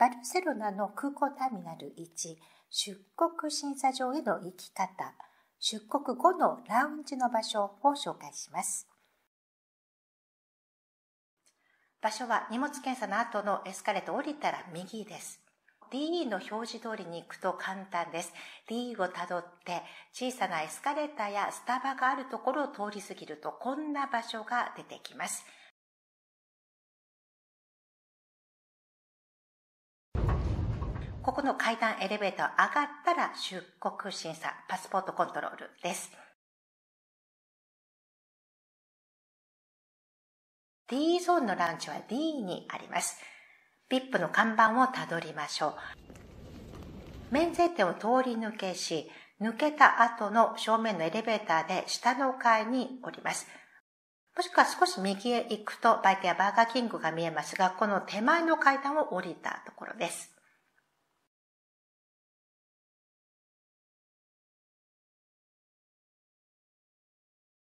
バルセロナの空港ターミナル1、出国審査場への行き方、出国後のラウンジの場所を紹介します。場所は荷物検査の後のエスカレート降りたら右です。DE の表示通りに行くと簡単です。DE をたどって小さなエスカレーターやスタバがあるところを通り過ぎるとこんな場所が出てきます。ここの階段エレベーター上がったら出国審査、パスポートコントロールです。D ゾーンのランチは D にあります。VIP の看板をたどりましょう。免税店を通り抜けし、抜けた後の正面のエレベーターで下の階におります。もしくは少し右へ行くと売店やバーガーキングが見えますが、この手前の階段を降りたところです。